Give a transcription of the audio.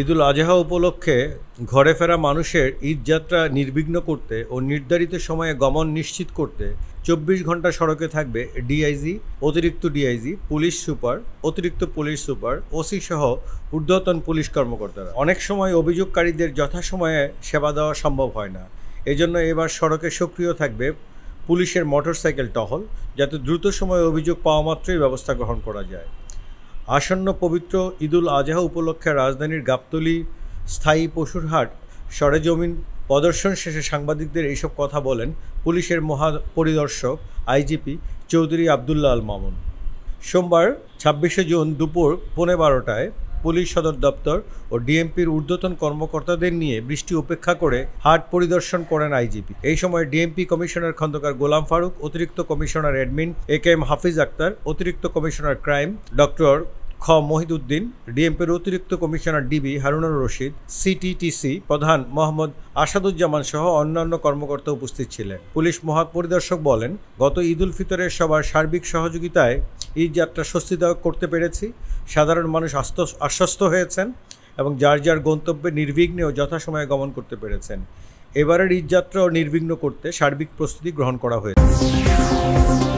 ঈদুল আজহা উপলক্ষে ঘরে ফেরা মানুষের ঈদযাত্রা নির্বিঘ্ন করতে ও নির্ধারিত সময়ে গমন নিশ্চিত করতে চব্বিশ ঘন্টা সড়কে থাকবে ডিআইজি অতিরিক্ত ডিআইজি পুলিশ সুপার অতিরিক্ত পুলিশ সুপার ওসি সহ ঊর্ধ্বতন পুলিশ কর্মকর্তারা অনেক সময় অভিযোগকারীদের যথাসময়ে সেবা দেওয়া সম্ভব হয় না এজন্য এবার সড়কে সক্রিয় থাকবে পুলিশের মোটরসাইকেল টহল যাতে দ্রুত সময়ে অভিযোগ পাওয়া মাত্রই ব্যবস্থা গ্রহণ করা যায় আসন্ন পবিত্র ঈদুল আজহা উপলক্ষে রাজধানীর গাবতলি স্থায়ী পশুর হাট সরেজমিন প্রদর্শন শেষে সাংবাদিকদের এইসব কথা বলেন পুলিশের মহা পরিদর্শক আইজিপি চৌধুরী আবদুল্লাহ আল মামুন সোমবার ছাব্বিশে জুন দুপুর পৌনে বারোটায় পুলিশ সদর দপ্তর ও ডিএমপির ঊর্ধ্বতন কর্মকর্তাদের নিয়ে বৃষ্টি উপেক্ষা করে হাট পরিদর্শন করেন আইজিপি এই সময় ডিএমপি কমিশনার খন্দকার গোলাম ফারুক অতিরিক্ত commissioner admin A K M Hafiz Akhter অতিরিক্ত কমিশনার ক্রাইম ডক্টর খ মহিদুদ্দিন ডিএমপির অতিরিক্ত commissioner DB Harunur Rashid CTTC প্রধান মোহাম্মদ আসাদুজ্জামান সহ অন্যান্য কর্মকর্তা উপস্থিত ছিলেন পুলিশ মহাপরিদর্শক বলেন গত ঈদুল ফিতরের সবার সার্বিক সহযোগিতায় ঈদ যাত্রা স্বস্তিদায়ক করতে পেরেছি সাধারণ মানুষ আশ্বস্ত হয়েছেন এবং যার যার গন্তব্যে নির্বিঘ্নে ও যথাসময়ে গমন করতে পেরেছেন এবারের ঈদযাত্রা ও নির্বিঘ্ন করতে সার্বিক প্রস্তুতি গ্রহণ করা হয়েছে